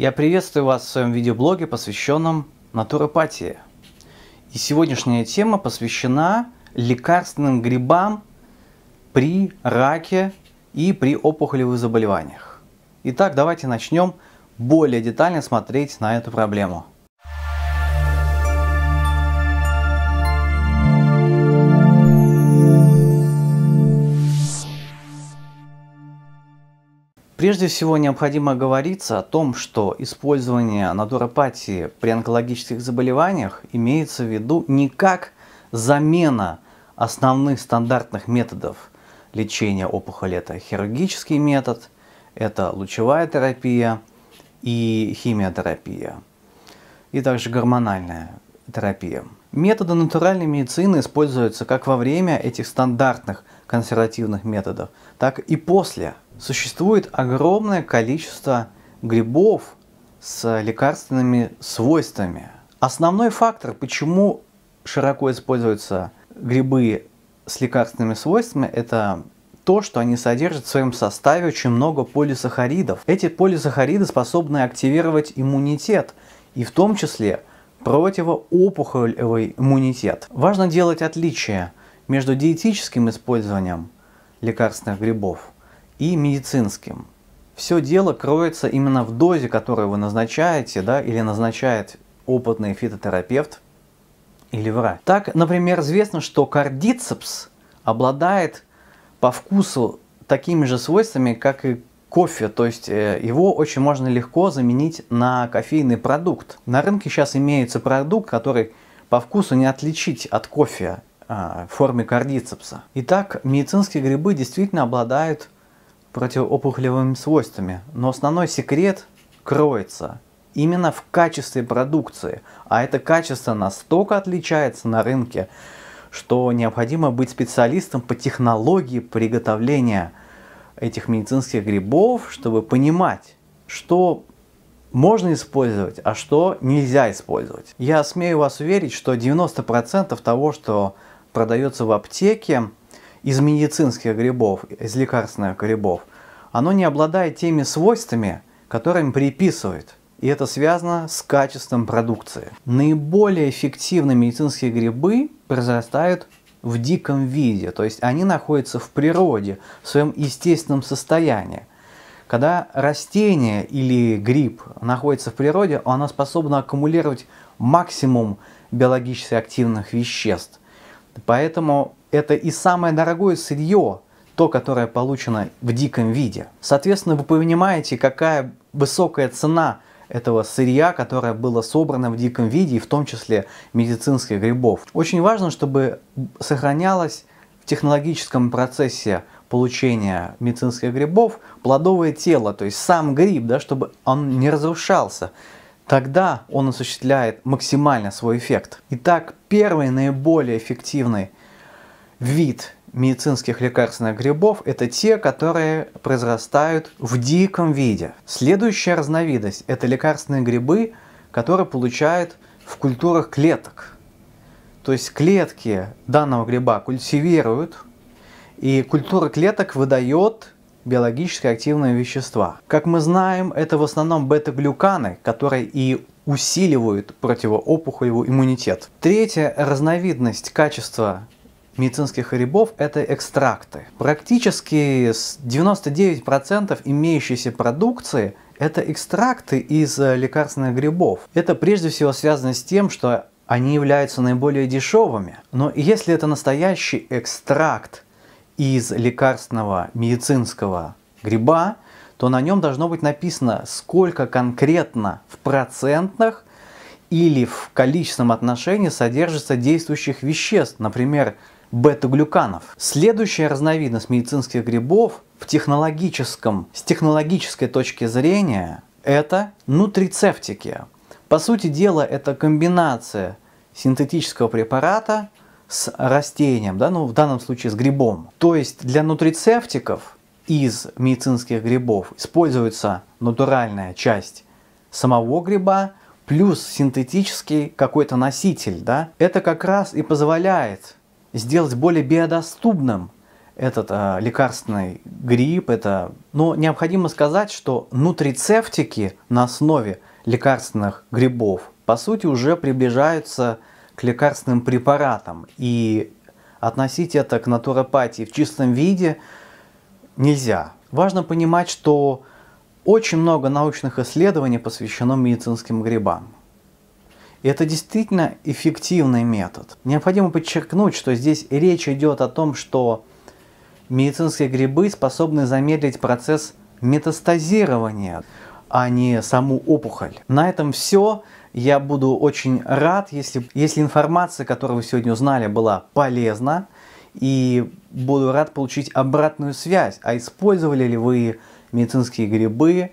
Я приветствую вас в своем видеоблоге, посвященном натуропатии. И сегодняшняя тема посвящена лекарственным грибам при раке и при опухолевых заболеваниях. Итак, давайте начнем более детально смотреть на эту проблему. Прежде всего необходимо говориться о том, что использование натуропатии при онкологических заболеваниях имеется в виду не как замена основных стандартных методов лечения опухоли. Это хирургический метод, это лучевая терапия и химиотерапия, и также гормональная терапия. Методы натуральной медицины используются как во время этих стандартных консервативных методов, так и после – существует огромное количество грибов с лекарственными свойствами. Основной фактор, почему широко используются грибы с лекарственными свойствами, это то, что они содержат в своем составе очень много полисахаридов. Эти полисахариды способны активировать иммунитет, и в том числе противоопухолевый иммунитет. Важно делать отличие между диетическим использованием лекарственных грибов – и медицинским. Все дело кроется именно в дозе, которую вы назначаете, да, или назначает опытный фитотерапевт или врач. Так, например, известно, что кардицепс обладает по вкусу такими же свойствами, как и кофе, то есть э, его очень можно легко заменить на кофейный продукт. На рынке сейчас имеется продукт, который по вкусу не отличить от кофе а, в форме кардицепса. Итак, медицинские грибы действительно обладают противоопухолевыми свойствами. Но основной секрет кроется именно в качестве продукции. А это качество настолько отличается на рынке, что необходимо быть специалистом по технологии приготовления этих медицинских грибов, чтобы понимать, что можно использовать, а что нельзя использовать. Я смею вас уверить, что 90% того, что продается в аптеке, из медицинских грибов, из лекарственных грибов, оно не обладает теми свойствами, которым приписывают. И это связано с качеством продукции. Наиболее эффективные медицинские грибы произрастают в диком виде, то есть они находятся в природе, в своем естественном состоянии. Когда растение или гриб находится в природе, оно способно аккумулировать максимум биологически активных веществ – Поэтому это и самое дорогое сырье, то, которое получено в диком виде. Соответственно, вы понимаете, какая высокая цена этого сырья, которое было собрано в диком виде, и в том числе медицинских грибов. Очень важно, чтобы сохранялось в технологическом процессе получения медицинских грибов плодовое тело, то есть сам гриб, да, чтобы он не разрушался, Тогда он осуществляет максимально свой эффект. Итак, первый наиболее эффективный вид медицинских лекарственных грибов – это те, которые произрастают в диком виде. Следующая разновидность – это лекарственные грибы, которые получают в культурах клеток. То есть клетки данного гриба культивируют, и культура клеток выдает биологически активные вещества. Как мы знаем, это в основном бета-глюканы, которые и усиливают противоопухолевый иммунитет. Третья разновидность качества медицинских грибов – это экстракты. Практически 99% имеющейся продукции – это экстракты из э, лекарственных грибов. Это прежде всего связано с тем, что они являются наиболее дешевыми. Но если это настоящий экстракт из лекарственного медицинского гриба, то на нем должно быть написано, сколько конкретно в процентных или в количественном отношении содержится действующих веществ, например, бета-глюканов. Следующая разновидность медицинских грибов в технологическом, с технологической точки зрения – это нутрицептики. По сути дела, это комбинация синтетического препарата с растением, да, ну, в данном случае с грибом. То есть для нутрицептиков из медицинских грибов используется натуральная часть самого гриба плюс синтетический какой-то носитель. Да? Это как раз и позволяет сделать более биодоступным этот э, лекарственный гриб. Это... Но необходимо сказать, что нутрицептики на основе лекарственных грибов по сути уже приближаются к к лекарственным препаратам. И относить это к натуропатии в чистом виде нельзя. Важно понимать, что очень много научных исследований посвящено медицинским грибам. И это действительно эффективный метод. Необходимо подчеркнуть, что здесь речь идет о том, что медицинские грибы способны замедлить процесс метастазирования, а не саму опухоль. На этом все. Я буду очень рад, если, если информация, которую вы сегодня узнали, была полезна. И буду рад получить обратную связь, а использовали ли вы медицинские грибы.